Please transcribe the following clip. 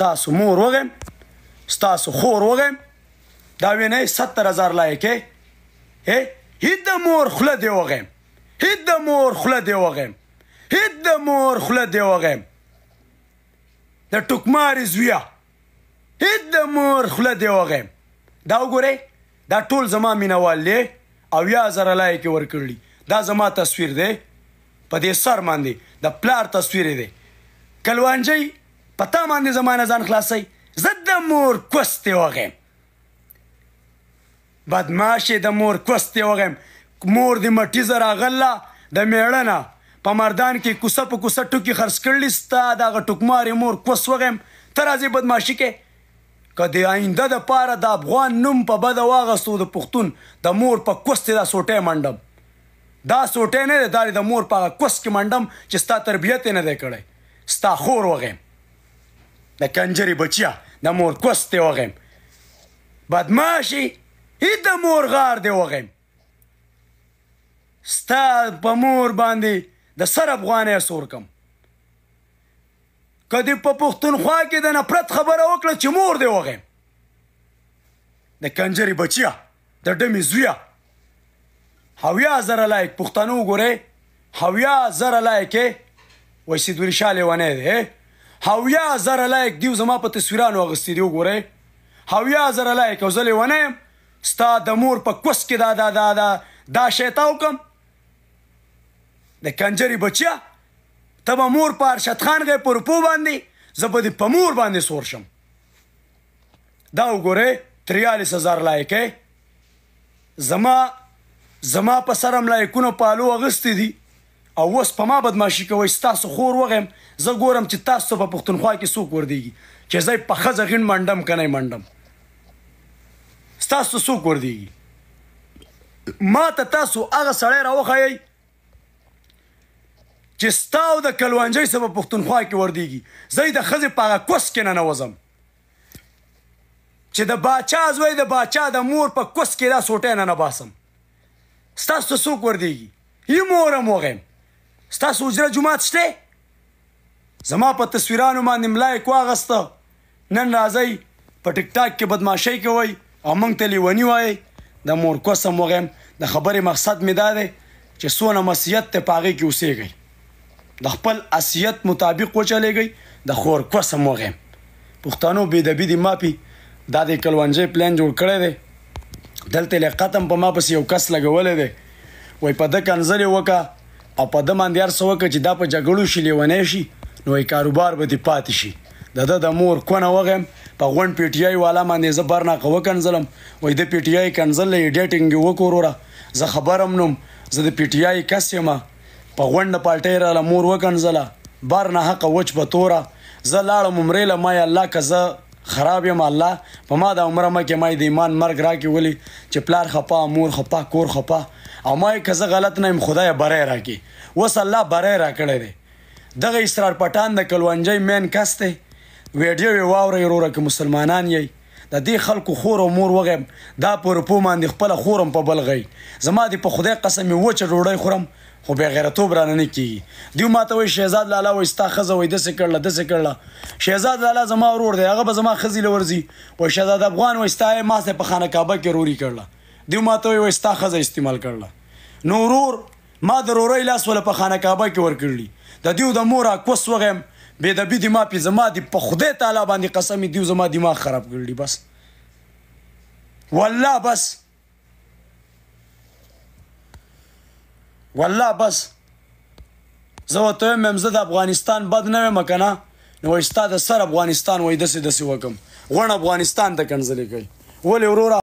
ستاسو مور وغم ستاسو خور وغم دا وینه 70000 لایکه هه هید مور خله دی وغم هید مور خله دی وغم هید مور خله دی وغم د ټوکمار زویا هید مور خله دی وغم دا وګوره دا ټول زما مینوال دی او یا زره لایک ورکړي دا زما تصویر دی په دې سر باندې د پلار تصویر دی کلوانجی پتا باندې زمانه ځان خلاصي زد د مور کوستي وغم بدماشه د مور کوستي وغم مور د مټی زرا غلا د میړنه په مردان کې کوسه په کوسه ټوکی خرڅ کړلی ستا دا ټوکمار مور کوس وغم تر ازي بدماشي کې کدی آینده د پاره د افغان نوم په بد واغستو د پښتون د مور په کوستي دا سوټه منډم دا سوټه نه ده د مور په کوس کې منډم چې ستا تربيت نه ده کړې ستا خور وغم د کنجرې بچیا د مور کوس دی وغیم بدماشي هی د مور غار دی وغیم ستا په مور باندې د سر افغانې سور کم کدی په پښتونخوا کې د نفرت خبره وکړه چې مور دی وغیم د کنجرې بچیا د ډمې زویا هاویا زره لایک پښتنو ګورې هاویا زره لایک وې سیدوري شاله ونه دی هاویا زره لایک دیو زما په تصویرانو اغستې دی وګورئ هاویا زره لایک او زلې ونه ستا د مور په کوس کې دا دا دا دا دا شیطاو کم د کنجری بچیا ته به مور په ارشد خان غې پر پو باندې زه به دې په مور باندې سور شم دا وګورئ 43000 لایک زما زما په سرم لایکونه پالو اغستې دي او اوس په ما بدمعشي کوي تاسو خور وغم زه ګورم چې تاسو په پښتونخوا کې څوک وردیږي چې زه په خزه غین منډم کنه منډم تاسو څوک وردیږي ما ته تاسو هغه سړی راوخایي چې ستاو د کلوانجی سبب پښتونخوا کې وردیږي زه د خزه پاغه کوس کنه نه وزم چې د باچا زوی د باچا د مور په کوس کې دا سوټه نه نه باسم ستاسو څوک وردیږي یې مورم وغم ستاسو اجره جمعات شته زما په تصویرانو باندې ملایک واغسته نن راځي په ټیک ټاک کې بدمعشي کوي او مونږ ته لیونی وای د مور کوسم وغم د خبرې مقصد می داده چې سونه مسیت ته پاغي کې اوسېږي د خپل اسیت مطابق وچلېږي د خور کوسم وغم پښتنو بې د بې د ماپی دا د کلونجې پلان جوړ کړی دی دلته لقتم په ما پس یو کس لګولې دی وای په د کنزلې وکړه او په د باندې هر څوک چې دا په جګړو شي لیونه شي نو یې کاروبار به دې پاتې شي د د مور کونه وغم په غون پی ټی آی والا باندې زبر نه قوه کنزلم وای د پی ټی آی کنزل ایډیټینګ وکوروره زه خبرم نوم زه د پی ټی آی کس یم په غونډه پالټی را لمور وکنزله بار نه حق وچ به توره زه لاړم عمرې له ما الله که زه خراب یم الله په ما د عمره مکه ما د ایمان مرګ راکې ولی چې پلار خپا مور خپا کور خپا او ما که زه غلط نه یم خدای بری راکي اوس الله بری راکړی دی دغه اسرار پټان د کلونجی مین کس دی ویډیو یې واورئ وروره که مسلمانان یی د دې خلکو خور او مور وغیم دا پر پو باندې خپل خورم په بلغی زما دی په خدای قسم و چې ډوډۍ خورم خو به غیرتوب رانه نه کیږي دیو ماته وای شهزاد لالا وای ستا خزه وای دسه کړله دسه کړله شهزاد لالا زما ورور دی هغه به زما خزی لورځي وای شهزاد افغان وای ستا ما سه په خانه کعبه کې روري کړله دی ماته وي ستا خزه استعمال کړله نو ورور ما د رورې لاس ول په خانه کعبه کې ورکړلی د دیو د مورا کوس وغم به د بيدی ما په زما دی په خوده تعالی باندې قسم دیو زما دماغ خراب کړلی بس والله بس والله بس زه وته مم زه د افغانستان بد نه مې کنه نو استاد سر افغانستان وای د سې د سې وکم غون افغانستان ته کنځلې کوي ولې وروره